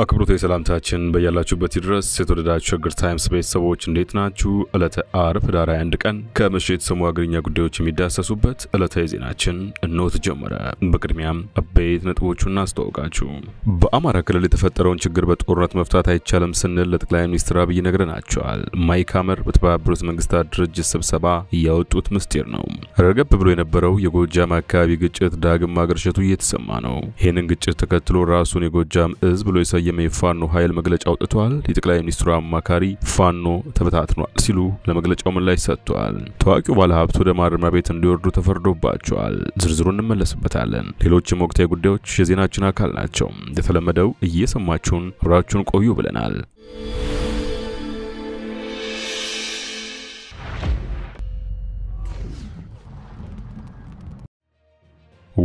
አክብሮት የሰላምታችን በያላችሁበት ድረስ የተወደዳችሁ ሸገር ታይምስ ቤተሰቦች እንዴት ናችሁ? ዕለተ አርብ ዳራ 21 ቀን ከምሽት የተሰሙ አገርኛ ጉዳዮች የሚዳሰሱበት ዕለተ የዜናችን እነሆ ተጀመረ። በቅድሚያም አበይት ነጥቦቹ እናስተዋውቃችሁ። በአማራ ክልል የተፈጠረውን ችግር በጦርነት መፍታት አይቻልም ስንል ለጠቅላይ ሚኒስትር አብይ ነግረናቸዋል። ማይክ ሐመር በተባበሩት መንግስታት ድርጅት ስብሰባ እያወጡት ምስጢር ነው። ረገብ ብሎ የነበረው የጎጃም አካባቢ ግጭት ዳግም ማገርሸቱ እየተሰማ ነው። ይህንን ግጭት ተከትሎ ራሱን የጎጃም እዝ ብሎ የቀየመ የፋኖ ኃይል መግለጫ አውጥቷል። የጠቅላይ ሚኒስትሩ አማካሪ ፋኖ ተበታትኗል ሲሉ ለመግለጫው ምላሽ ሰጥቷል። ታዋቂው ባለሀብት ወደ ማረሚያ ቤት እንዲወርዱ ተፈርዶባቸዋል። ዝርዝሩ እንመለስበታለን። ሌሎችም ወቅታዊ ጉዳዮች የዜናችን አካል ናቸው። እንደተለመደው እየሰማችሁን አብራችሁን ቆዩ ብለናል።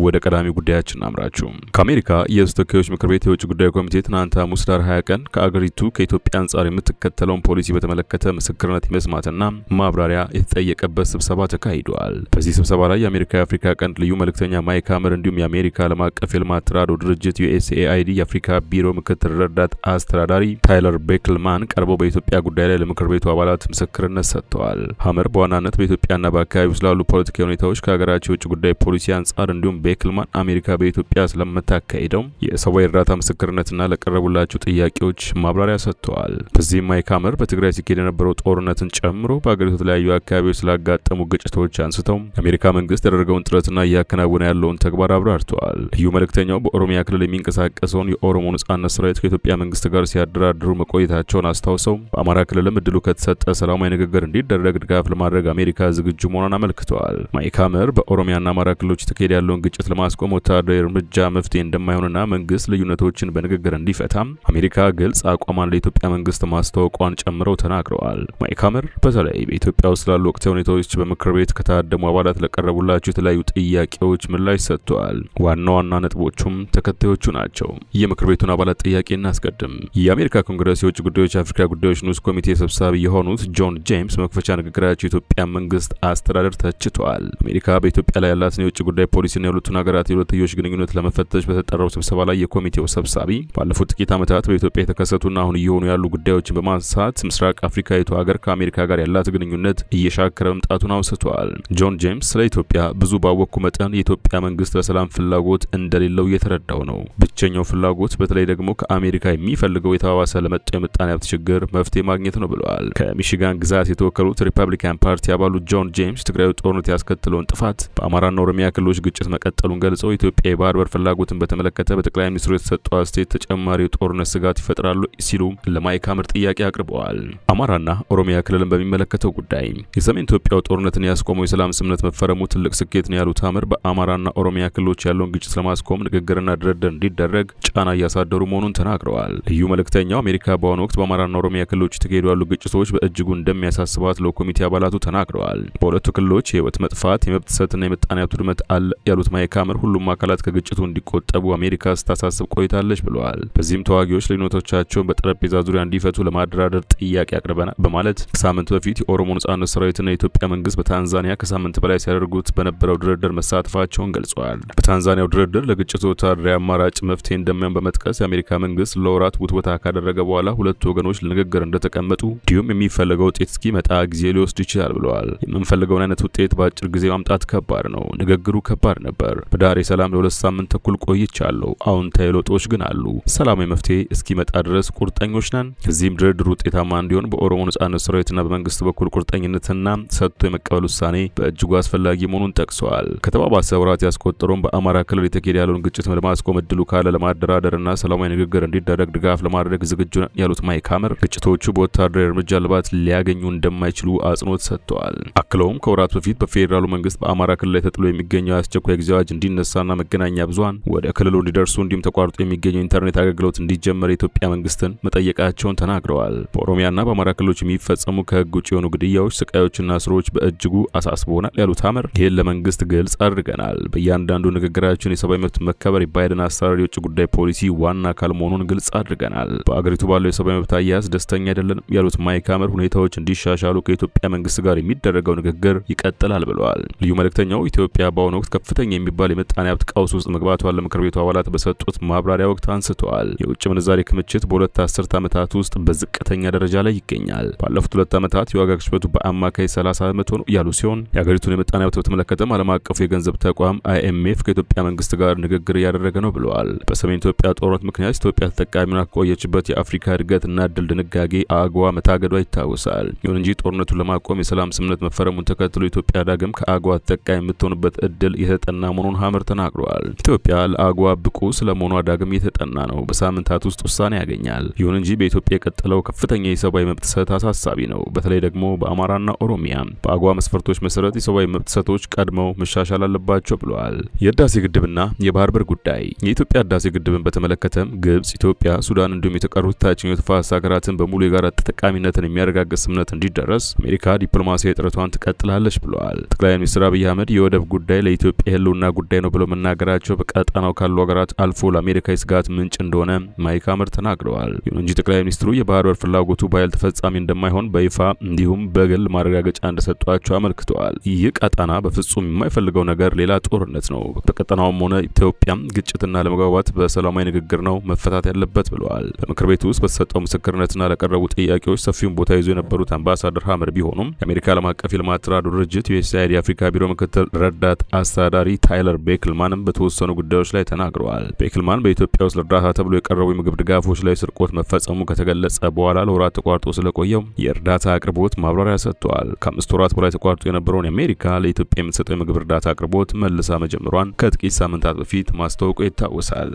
ወደ ቀዳሚ ጉዳያችን አምራችሁ ከአሜሪካ የህዝብ ተወካዮች ምክር ቤት የውጭ ጉዳይ ኮሚቴ ትናንት ሐሙስ ዳር 20 ቀን ከአገሪቱ ከኢትዮጵያ አንጻር የምትከተለውን ፖሊሲ በተመለከተ ምስክርነት የመስማትና ማብራሪያ የተጠየቀበት ስብሰባ ተካሂደዋል። በዚህ ስብሰባ ላይ የአሜሪካ የአፍሪካ ቀንድ ልዩ መልእክተኛ ማይክ ሀመር እንዲሁም የአሜሪካ ዓለም አቀፍ የልማት ተራድኦ ድርጅት ዩኤስኤአይዲ የአፍሪካ ቢሮ ምክትል ረዳት አስተዳዳሪ ታይለር ቤክልማን ቀርበው በኢትዮጵያ ጉዳይ ላይ ለምክር ቤቱ አባላት ምስክርነት ሰጥተዋል። ሀመር በዋናነት በኢትዮጵያና በአካባቢው ስላሉ ፖለቲካዊ ሁኔታዎች ከሀገራቸው የውጭ ጉዳይ ፖሊሲ አንጻር እንዲሁም ቤክልማን አሜሪካ በኢትዮጵያ ስለምታካሄደው የሰብአዊ እርዳታ ምስክርነትና ለቀረቡላቸው ጥያቄዎች ማብራሪያ ሰጥተዋል። በዚህም ማይክ ሀመር በትግራይ ሲካሄድ የነበረው ጦርነትን ጨምሮ በሀገሪቱ የተለያዩ አካባቢዎች ስላጋጠሙ ግጭቶች አንስተው የአሜሪካ መንግስት ያደረገውን ጥረትና እያከናወነ ያለውን ተግባር አብራርተዋል። ልዩ መልእክተኛው በኦሮሚያ ክልል የሚንቀሳቀሰውን የኦሮሞ ነጻነት ሰራዊት ከኢትዮጵያ መንግስት ጋር ሲያደራድሩ መቆየታቸውን አስታውሰው በአማራ ክልልም እድሉ ከተሰጠ ሰላማዊ ንግግር እንዲደረግ ድጋፍ ለማድረግ አሜሪካ ዝግጁ መሆኗን አመልክተዋል። ማይክ ሀመር በኦሮሚያና አማራ ክልሎች የተካሄደ ያለውን ግጭት ለማስቆም ወታደራዊ እርምጃ መፍትሄ እንደማይሆንና መንግስት ልዩነቶችን በንግግር እንዲፈታ አሜሪካ ግልጽ አቋሟን ለኢትዮጵያ መንግስት ማስታወቋን ጨምረው ተናግረዋል። ማይክ በተለይ በኢትዮጵያ ውስጥ ላሉ ወቅታዊ ሁኔታዎች በምክር ቤት ከታደሙ አባላት ለቀረቡላቸው የተለያዩ ጥያቄዎች ምላሽ ሰጥተዋል። ዋና ዋና ነጥቦቹም ተከታዮቹ ናቸው። የምክር ቤቱን አባላት ጥያቄ እናስቀድም። የአሜሪካ ኮንግረስ የውጭ ጉዳዮች የአፍሪካ ጉዳዮች ንዑስ ኮሚቴ ሰብሳቢ የሆኑት ጆን ጄምስ መክፈቻ ንግግራቸው የኢትዮጵያ መንግስት አስተዳደር ተችተዋል። አሜሪካ በኢትዮጵያ ላይ ያላትን የውጭ ጉዳይ ፖሊሲና የሁለቱን ሀገራት የሁለትዮሽ ግንኙነት ለመፈተሽ በተጠራው ስብሰባ ላይ የኮሚቴው ሰብሳቢ ባለፉት ጥቂት ዓመታት በኢትዮጵያ የተከሰቱና አሁን እየሆኑ ያሉ ጉዳዮችን በማንሳት ምስራቅ አፍሪካዊቱ ሀገር ከአሜሪካ ጋር ያላት ግንኙነት እየሻከረ መምጣቱን አውስቷል። ጆን ጄምስ ስለ ኢትዮጵያ ብዙ ባወቅኩ መጠን የኢትዮጵያ መንግስት ለሰላም ፍላጎት እንደሌለው እየተረዳው ነው። ብቸኛው ፍላጎት በተለይ ደግሞ ከአሜሪካ የሚፈልገው የተባባሰ ለመጣው የምጣኔ ሀብት ችግር መፍትሄ ማግኘት ነው ብለዋል። ከሚሽጋን ግዛት የተወከሉት ሪፐብሊካን ፓርቲ አባሉ ጆን ጄምስ ትግራዩ ጦርነት ያስከትለውን ጥፋት በአማራና ኦሮሚያ ክልሎች ግጭት መቀ መቀጠሉን ገልጸው ኢትዮጵያ የባህር በር ፍላጎትን በተመለከተ በጠቅላይ ሚኒስትሩ የተሰጠው አስተያየት ተጨማሪ የጦርነት ስጋት ይፈጥራሉ ሲሉ ለማይካምር ጥያቄ አቅርበዋል። አማራና ኦሮሚያ ክልልን በሚመለከተው ጉዳይ የሰሜን ኢትዮጵያው ጦርነትን ያስቆመው የሰላም ስምምነት መፈረሙ ትልቅ ስኬት ነው ያሉት አምር በአማራና ኦሮሚያ ክልሎች ያለውን ግጭት ለማስቆም ንግግርና ድርድር እንዲደረግ ጫና እያሳደሩ መሆኑን ተናግረዋል። ልዩ መልእክተኛው አሜሪካ በአሁኑ ወቅት በአማራና ኦሮሚያ ክልሎች የተካሄዱ ያሉ ግጭቶች በእጅጉ እንደሚያሳስባት ለኮሚቴ አባላቱ ተናግረዋል። በሁለቱ ክልሎች የህይወት መጥፋት፣ የመብት ጥሰትና የምጣኔ ሀብት ውድመት አለ ያሉት የካምር ሁሉም አካላት ከግጭቱ እንዲቆጠቡ አሜሪካ ስታሳስብ ቆይታለች ብለዋል። በዚህም ተዋጊዎች ልዩነቶቻቸውን በጠረጴዛ ዙሪያ እንዲፈቱ ለማደራደር ጥያቄ አቅርበናል በማለት ከሳምንት በፊት የኦሮሞ ነጻነት ሰራዊትና የኢትዮጵያ መንግስት በታንዛኒያ ከሳምንት በላይ ሲያደርጉት በነበረው ድርድር መሳተፋቸውን ገልጸዋል። በታንዛኒያው ድርድር ለግጭቱ ወታደራዊ አማራጭ መፍትሄ እንደሚሆን በመጥቀስ የአሜሪካ መንግስት ለወራት ውትወታ ካደረገ በኋላ ሁለቱ ወገኖች ለንግግር እንደተቀመጡ እንዲሁም የሚፈለገው ውጤት እስኪመጣ ጊዜ ሊወስድ ይችላል ብለዋል። የምንፈልገውን አይነት ውጤት በአጭር ጊዜ ማምጣት ከባድ ነው። ንግግሩ ከባድ ነበር። ነበር። በዳሬ ሰላም ለሁለት ሳምንት ተኩል ቆይቻለሁ። አዎንታዊ ለውጦች ግን አሉ። ሰላማዊ መፍትሄ እስኪመጣ ድረስ ቁርጠኞች ነን። እዚህም ድርድር ውጤታማ እንዲሆን በኦሮሞ ነጻነት ሰራዊትና በመንግስት በኩል ቁርጠኝነትና ሰጥቶ የመቀበል ውሳኔ በእጅጉ አስፈላጊ መሆኑን ጠቅሰዋል። ከተባባሰ ወራት ያስቆጠረውን በአማራ ክልል የተካሄደ ያለውን ግጭት ለማስቆም እድሉ ካለ ለማደራደርና ሰላማዊ ንግግር እንዲደረግ ድጋፍ ለማድረግ ዝግጁ ያሉት ማይክ ሀመር ግጭቶቹ በወታደራዊ እርምጃ ልባት ሊያገኙ እንደማይችሉ አጽንኦት ሰጥተዋል። አክለውም ከወራት በፊት በፌዴራሉ መንግስት በአማራ ክልል ላይ ተጥሎ የሚገኘው አስቸኳይ ጊዜ ወዳጅ እንዲነሳና መገናኛ ብዙሀን ወደ ክልሉ እንዲደርሱ እንዲሁም ተቋርጦ የሚገኘው ኢንተርኔት አገልግሎት እንዲጀመር የኢትዮጵያ መንግስትን መጠየቃቸውን ተናግረዋል። በኦሮሚያና በአማራ ክልሎች የሚፈጸሙ ከህግ ውጭ የሆኑ ግድያዎች፣ ስቃዮችና ስሮች በእጅጉ አሳስቦናል ያሉት ሀመር ይህን ለመንግስት ግልጽ አድርገናል። በእያንዳንዱ ንግግራችን የሰብአዊ መብት መከበር የባይደን አሰራር የውጭ ጉዳይ ፖሊሲ ዋና አካል መሆኑን ግልጽ አድርገናል። በአገሪቱ ባለው የሰብአዊ መብት አያያዝ ደስተኛ አይደለንም ያሉት ማይክ አመር ሁኔታዎች እንዲሻሻሉ ከኢትዮጵያ መንግስት ጋር የሚደረገው ንግግር ይቀጥላል ብለዋል። ልዩ መልእክተኛው ኢትዮጵያ በአሁኑ ወቅት ከፍተኛ የሚባል የምጣኔ ሀብት ቀውስ ውስጥ መግባቷን ለምክር ቤቱ አባላት በሰጡት ማብራሪያ ወቅት አንስተዋል። የውጭ ምንዛሬ ክምችት በሁለት አስርት ዓመታት ውስጥ በዝቅተኛ ደረጃ ላይ ይገኛል። ባለፉት ሁለት ዓመታት የዋጋ ግሽበቱ በአማካይ 30 በመቶ ነው ያሉ ሲሆን የሀገሪቱን የምጣኔ ሀብት በተመለከተም ዓለም አቀፉ የገንዘብ ተቋም አይኤምኤፍ ከኢትዮጵያ መንግስት ጋር ንግግር እያደረገ ነው ብለዋል። በሰሜን ኢትዮጵያ ጦርነት ምክንያት ኢትዮጵያ ተጠቃሚና ከቆየችበት የአፍሪካ እድገት እና እድል ድንጋጌ አጓ መታገዷ ይታወሳል። ይሁን እንጂ ጦርነቱን ለማቆም የሰላም ስምምነት መፈረሙን ተከትሎ ኢትዮጵያ ዳግም ከአግዋ ተጠቃሚ የምትሆንበት እድል የተጠና መሆኑን ሀመር ተናግረዋል። ኢትዮጵያ ለአጓ ብቁ ስለመሆኗ ዳግም እየተጠና ነው። በሳምንታት ውስጥ ውሳኔ ያገኛል። ይሁን እንጂ በኢትዮጵያ የቀጠለው ከፍተኛ የሰብአዊ መብት ጥሰት አሳሳቢ ነው። በተለይ ደግሞ በአማራና ኦሮሚያ በአጓ መስፈርቶች መሰረት የሰብአዊ መብት ጥሰቶች ቀድመው መሻሻል አለባቸው ብለዋል። የህዳሴ ግድብና የባህር በር ጉዳይ የኢትዮጵያ ህዳሴ ግድብን በተመለከተም ግብጽ፣ ኢትዮጵያ፣ ሱዳን እንዲሁም የተቀሩት ታችኛው ተፋሰስ ሀገራትን በሙሉ የጋራ ተጠቃሚነትን የሚያረጋግጥ ስምምነት እንዲደረስ አሜሪካ ዲፕሎማሲያዊ ጥረቷን ትቀጥላለች ብለዋል። ጠቅላይ ሚኒስትር አብይ አህመድ የወደብ ጉዳይ ለኢትዮጵያ ህልውና ዋና ጉዳይ ነው ብሎ መናገራቸው በቀጠናው ካሉ ሀገራት አልፎ ለአሜሪካ የስጋት ምንጭ እንደሆነ ማይክ አመር ተናግረዋል። ይሁን እንጂ ጠቅላይ ሚኒስትሩ የባህር በር ፍላጎቱ በኃይል ተፈጻሚ እንደማይሆን በይፋ እንዲሁም በግል ማረጋገጫ እንደሰጧቸው አመልክተዋል። ይህ ቀጠና በፍጹም የማይፈልገው ነገር ሌላ ጦርነት ነው። በቀጠናውም ሆነ ኢትዮጵያም ግጭትና ለመግባባት በሰላማዊ ንግግር ነው መፈታት ያለበት ብለዋል። በምክር ቤቱ ውስጥ በተሰጠው ምስክርነትና ለቀረቡ ጥያቄዎች ሰፊውን ቦታ ይዞ የነበሩት አምባሳደር ሀመር ቢሆኑም የአሜሪካ ዓለም አቀፍ የልማት ተራድኦ ድርጅት ዩኤስአይድ የአፍሪካ ቢሮ ምክትል ረዳት አስተዳዳሪ ታይለር ቤክልማንም በተወሰኑ ጉዳዮች ላይ ተናግረዋል። ቤክልማን በኢትዮጵያ ውስጥ እርዳታ ተብሎ የቀረቡ የምግብ ድጋፎች ላይ ስርቆት መፈጸሙ ከተገለጸ በኋላ ለወራት ተቋርጦ ስለቆየው የእርዳታ አቅርቦት ማብራሪያ ሰጥተዋል። ከአምስት ወራት በላይ ተቋርጦ የነበረውን የአሜሪካ ለኢትዮጵያ የምትሰጠው የምግብ እርዳታ አቅርቦት መልሳ መጀመሯን ከጥቂት ሳምንታት በፊት ማስታወቁ ይታወሳል።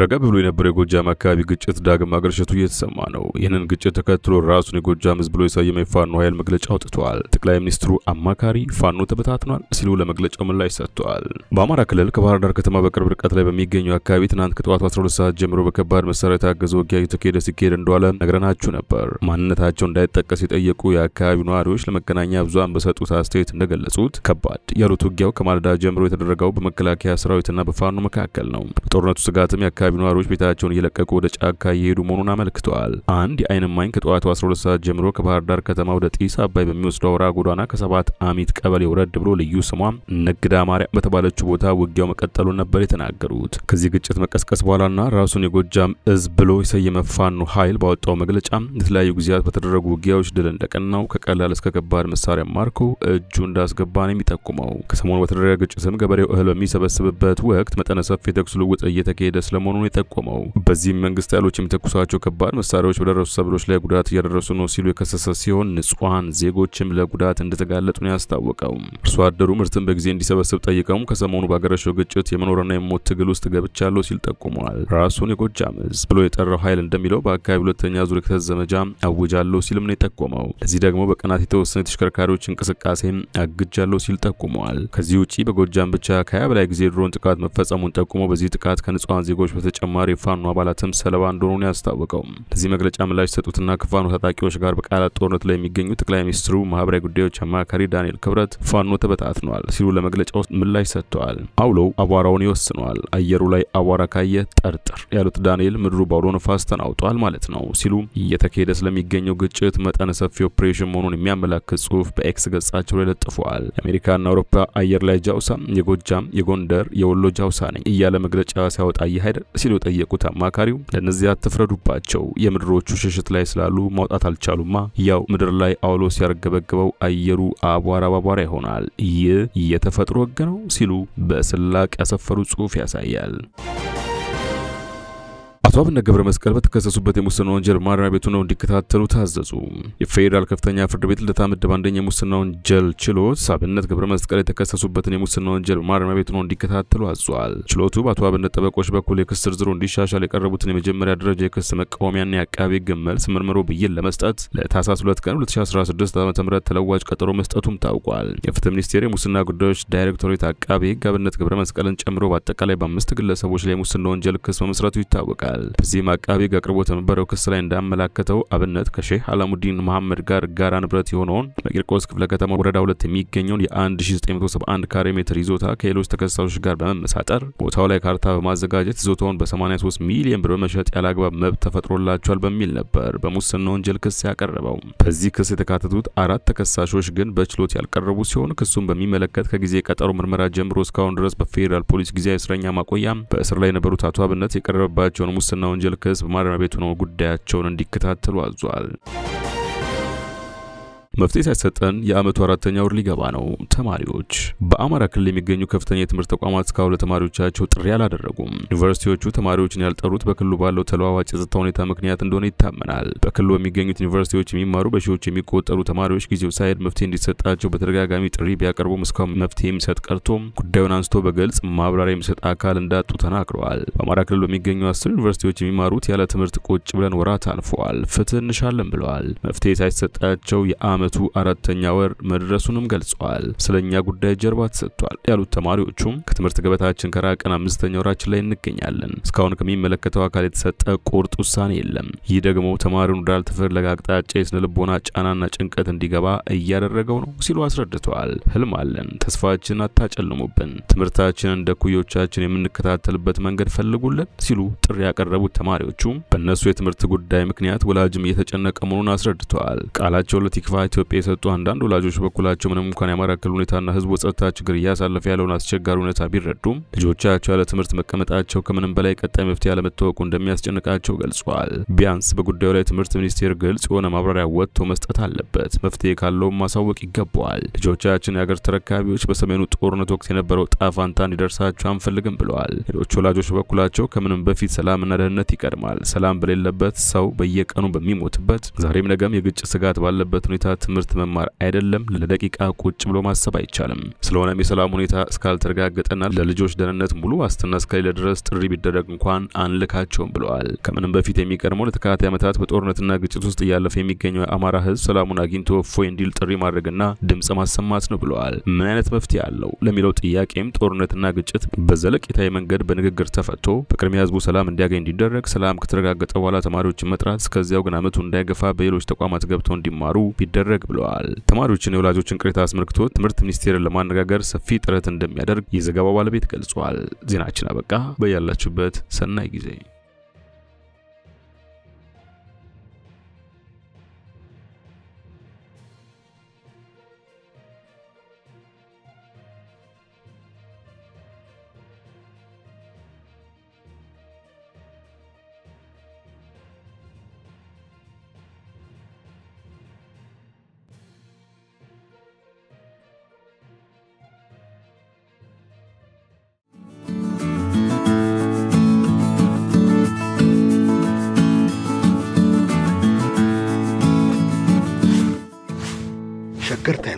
ረጋ ብሎ የነበረው የጎጃም አካባቢ ግጭት ዳግም አገርሸቱ እየተሰማ ነው። ይህንን ግጭት ተከትሎ ራሱን የጎጃም ህዝብ ብሎ የሰየመ የፋኖ ኃይል መግለጫ አውጥተዋል። ጠቅላይ ሚኒስትሩ አማካሪ ፋኖ ተበታትኗል ሲሉ ለመግለጫው ምላሽ ሰጥተዋል። በአማራ ክልል ከባህር ዳር ከተማ በቅርብ ርቀት ላይ በሚገኘው አካባቢ ትናንት ከጠዋቱ 12 ሰዓት ጀምሮ በከባድ መሳሪያ የታገዘ ውጊያ እየተካሄደ ሲካሄድ እንደዋለ ነግረናችሁ ነበር። ማንነታቸው እንዳይጠቀስ የጠየቁ የአካባቢው ነዋሪዎች ለመገናኛ ብዙሃን በሰጡት አስተያየት እንደገለጹት ከባድ ያሉት ውጊያው ከማለዳ ጀምሮ የተደረገው በመከላከያ ሰራዊትና በፋኖ መካከል ነው። በጦርነቱ ስጋትም የአካባቢው ነዋሪዎች ቤታቸውን እየለቀቁ ወደ ጫካ እየሄዱ መሆኑን አመልክተዋል። አንድ የአይን እማኝ ከጠዋቱ 12 ሰዓት ጀምሮ ከባህር ዳር ከተማ ወደ ጢስ አባይ በሚወስደው አውራ ጎዳና ከሰባት አሚት ቀበሌ ወረድ ብሎ ልዩ ስሟ ነግዳ ማርያም በተባለችው ቦታ ውጊያው መቀጠሉን ነበር የተናገሩት። ከዚህ ግጭት መቀስቀስ በኋላና ራሱን የጎጃም እዝ ብሎ የሰየመ ፋኖ ኃይል ባወጣው መግለጫ የተለያዩ ጊዜያት በተደረጉ ውጊያዎች ድል እንደቀናው ከቀላል እስከ ከባድ መሳሪያ ማርኮ እጁ እንዳስገባ ነው የሚጠቁመው። ከሰሞኑ በተደረገ ግጭትም ገበሬው እህል በሚሰበስብበት ወቅት መጠነ ሰፊ የተኩስ ልውውጥ እየተካሄደ ስለመሆኑ መሆኑን የጠቆመው በዚህም መንግስት ኃይሎች የሚተኩሳቸው ከባድ መሳሪያዎች በደረሱ ሰብሎች ላይ ጉዳት እያደረሱ ነው ሲሉ የከሰሰ ሲሆን ንጹሐን ዜጎችም ለጉዳት እንደተጋለጡ ነው ያስታወቀው። እርሶ አደሩ ምርትን በጊዜ እንዲሰበስብ ጠይቀውም ከሰሞኑ ባገረሸው ግጭት የመኖርና የሞት ትግል ውስጥ ገብቻለሁ ሲል ጠቁመዋል። ራሱን የጎጃም እዝ ብሎ የጠራው ኃይል እንደሚለው በአካባቢ ሁለተኛ ዙር የክተት ዘመቻ አውጃለሁ ሲልም ነው የጠቆመው። ለዚህ ደግሞ በቀናት የተወሰነ የተሽከርካሪዎች እንቅስቃሴም አግጃለሁ ሲል ጠቁመዋል። ከዚህ ውጪ በጎጃም ብቻ ከሀያ በላይ ጊዜ ድሮን ጥቃት መፈጸሙን ጠቁሞ በዚህ ጥቃት ከንጹሐን ዜጎች በተጨማሪ የፋኖ አባላትም ሰለባ እንደሆኑ ያስታወቀው። ለዚህ መግለጫ ምላሽ የሰጡትና ከፋኖ ታጣቂዎች ጋር በቃላት ጦርነት ላይ የሚገኙ ጠቅላይ ሚኒስትሩ ማህበራዊ ጉዳዮች አማካሪ ዳንኤል ክብረት ፋኖ ተበታትኗል ሲሉ ለመግለጫው ምላሽ ሰጥተዋል። አውሎው አቧራውን ይወስነዋል፣ አየሩ ላይ አቧራ ካየ ጠርጥር ያሉት ዳንኤል ምድሩ ባውሎ ነፋስ ተናውጧል ማለት ነው ሲሉ እየተካሄደ ስለሚገኘው ግጭት መጠነ ሰፊ ኦፕሬሽን መሆኑን የሚያመላክት ጽሁፍ በኤክስ ገጻቸው ላይ ለጥፈዋል። የአሜሪካና አውሮፓ አየር ላይ ጃውሳ የጎጃም የጎንደር የወሎ ጃውሳ ነኝ እያለ መግለጫ ሲያወጣ ይህ አይደል ሲሉ የጠየቁት አማካሪው ለእነዚያ ትፍረዱባቸው፣ የምድሮቹ ሽሽት ላይ ስላሉ ማውጣት አልቻሉማ። ያው ምድር ላይ አውሎ ሲያርገበግበው አየሩ አቧራ ባቧራ ይሆናል። ይህ የተፈጥሮ ሕግ ነው ሲሉ በስላቅ ያሰፈሩ ጽሑፍ ያሳያል። አቶ አብነ ገብረ መስቀል በተከሰሱበት የሙስና ወንጀል ማረሚያ ቤቱ ነው እንዲከታተሉ ታዘዙ። የፌዴራል ከፍተኛ ፍርድ ቤት ልደታ ምድብ አንደኛ የሙስና ወንጀል ችሎት አብነት ገብረ መስቀል የተከሰሱበትን የሙስና ወንጀል ማረሚያ ቤቱ ነው እንዲከታተሉ አዟል። ችሎቱ በአቶ አብነት ጠበቆች በኩል የክስ ዝርዝሩ እንዲሻሻል የቀረቡትን የመጀመሪያ ደረጃ የክስ መቃወሚያና የአቃቤ ሕግ መልስ መርምሮ ብይን ለመስጠት ለታህሳስ 2 ቀን 2016 ዓ.ም ተለዋጭ ቀጠሮ መስጠቱም ታውቋል። የፍትህ ሚኒስቴር የሙስና ጉዳዮች ዳይሬክቶሬት አቃቤ ሕግ አብነት ገብረ መስቀልን ጨምሮ በአጠቃላይ በአምስት ግለሰቦች ላይ የሙስና ወንጀል ክስ መመስረቱ ይታወቃል። ይላል። በዚህም አቃቢ ሕግ አቅርቦት በነበረው ክስ ላይ እንዳመላከተው አብነት ከሼህ አላሙዲን መሐመድ ጋር ጋራ ንብረት የሆነውን በቂርቆስ ክፍለ ከተማ ወረዳ ሁለት የሚገኘውን የ1971 ካሬ ሜትር ይዞታ ከሌሎች ተከሳሾች ጋር በመመሳጠር ቦታው ላይ ካርታ በማዘጋጀት ይዞታውን በ83 ሚሊዮን ብር በመሸጥ ያለአግባብ መብት ተፈጥሮላቸዋል በሚል ነበር በሙስና ወንጀል ክስ ያቀረበው። በዚህ ክስ የተካተቱት አራት ተከሳሾች ግን በችሎት ያልቀረቡ ሲሆን ክሱን በሚመለከት ከጊዜ ቀጠሮ ምርመራ ጀምሮ እስካሁን ድረስ በፌዴራል ፖሊስ ጊዜያዊ እስረኛ ማቆያ በእስር ላይ የነበሩት አቶ አብነት የቀረበባቸውን ሙስና ወንጀል ክስ በማረሚያ ቤት ሆነው ጉዳያቸውን እንዲከታተሉ አዟል። መፍትሄ ሳይሰጠን የአመቱ አራተኛ ወር ሊገባ ነው። ተማሪዎች በአማራ ክልል የሚገኙ ከፍተኛ የትምህርት ተቋማት እስካሁን ለተማሪዎቻቸው ጥሪ አላደረጉም። ዩኒቨርሲቲዎቹ ተማሪዎችን ያልጠሩት በክልሉ ባለው ተለዋዋጭ የጸጥታ ሁኔታ ምክንያት እንደሆነ ይታመናል። በክልሉ በሚገኙት ዩኒቨርሲቲዎች የሚማሩ በሺዎች የሚቆጠሩ ተማሪዎች ጊዜው ሳይሄድ መፍትሄ እንዲሰጣቸው በተደጋጋሚ ጥሪ ቢያቀርቡም እስካሁን መፍትሄ የሚሰጥ ቀርቶ ጉዳዩን አንስቶ በግልጽ ማብራሪያ የሚሰጥ አካል እንዳጡ ተናግረዋል። በአማራ ክልል በሚገኙ አስር ዩኒቨርሲቲዎች የሚማሩት ያለ ትምህርት ቁጭ ብለን ወራት አልፈዋል፣ ፍትህ እንሻለን ብለዋል። መፍትሄ ሳይሰጣቸው የአመ ዓመቱ አራተኛ ወር መድረሱንም ገልጸዋል። ስለኛ ጉዳይ ጀርባ ተሰጥቷል ያሉት ተማሪዎቹም ከትምህርት ገበታችን ከራቀን አምስተኛ ወራችን ላይ እንገኛለን። እስካሁን ከሚመለከተው አካል የተሰጠ ቁርጥ ውሳኔ የለም። ይህ ደግሞ ተማሪውን ወዳልተፈለገ አቅጣጫ የስነ ልቦና ጫናና ጭንቀት እንዲገባ እያደረገው ነው ሲሉ አስረድተዋል። ህልም አለን። ተስፋችን አታጨልሙብን። ትምህርታችን እንደ ኩዮቻችን የምንከታተልበት መንገድ ፈልጉልን ሲሉ ጥሪ ያቀረቡት ተማሪዎቹ በእነሱ የትምህርት ጉዳይ ምክንያት ወላጅም እየተጨነቀ መሆኑን አስረድተዋል። ቃላቸው ለቲክቫህ ኢትዮጵያ የሰጡ አንዳንድ ወላጆች በኩላቸው ምንም እንኳን የአማራ ክልል ሁኔታና ህዝቡ ጸጥታ ችግር እያሳለፈ ያለውን አስቸጋሪ ሁኔታ ቢረዱም ልጆቻቸው ያለ ትምህርት መቀመጣቸው ከምንም በላይ ቀጣይ መፍትሄ ያለመታወቁ እንደሚያስጨንቃቸው ገልጿል። ቢያንስ በጉዳዩ ላይ ትምህርት ሚኒስቴር ግልጽ የሆነ ማብራሪያ ወጥቶ መስጠት አለበት። መፍትሄ ካለውም ማሳወቅ ይገባዋል። ልጆቻችን የአገር ተረካቢዎች በሰሜኑ ጦርነት ወቅት የነበረው ጣፋንታ እንዲደርሳቸው አንፈልግም ብለዋል። ሌሎች ወላጆች በኩላቸው ከምንም በፊት ሰላምና ደህንነት ይቀድማል። ሰላም በሌለበት ሰው በየቀኑ በሚሞትበት ዛሬም ነገም የግጭት ስጋት ባለበት ሁኔታ ትምህርት መማር አይደለም ለደቂቃ ቁጭ ብሎ ማሰብ አይቻልም። ስለሆነም የሰላም ሁኔታ እስካልተረጋገጠና ለልጆች ደህንነት ሙሉ ዋስትና እስከሌለ ድረስ ጥሪ ቢደረግ እንኳን አንልካቸውም ብለዋል። ከምንም በፊት የሚቀድመው ለተከታታይ ዓመታት በጦርነትና ግጭት ውስጥ እያለፈ የሚገኘው የአማራ ህዝብ ሰላሙን አግኝቶ እፎይ እንዲል ጥሪ ማድረግና ድምጽ ማሰማት ነው ብለዋል። ምን አይነት መፍትሄ አለው ለሚለው ጥያቄም ጦርነትና ግጭት በዘለቄታዊ መንገድ በንግግር ተፈቶ በቅድሚያ ህዝቡ ሰላም እንዲያገኝ እንዲደረግ፣ ሰላም ከተረጋገጠ በኋላ ተማሪዎችን መጥራት፣ እስከዚያው ግን አመቱ እንዳይገፋ በሌሎች ተቋማት ገብተው እንዲማሩ ቢደረግ ይደረግ ብለዋል። ተማሪዎችን የወላጆችን ቅሬታ አስመልክቶ ትምህርት ሚኒስቴርን ለማነጋገር ሰፊ ጥረት እንደሚያደርግ የዘገባው ባለቤት ገልጿል። ዜናችን አበቃ። በያላችሁበት ሰናይ ጊዜ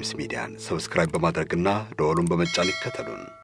አዲስ ሚዲያን ሰብስክራይብ በማድረግና ደወሉን በመጫን ይከተሉን።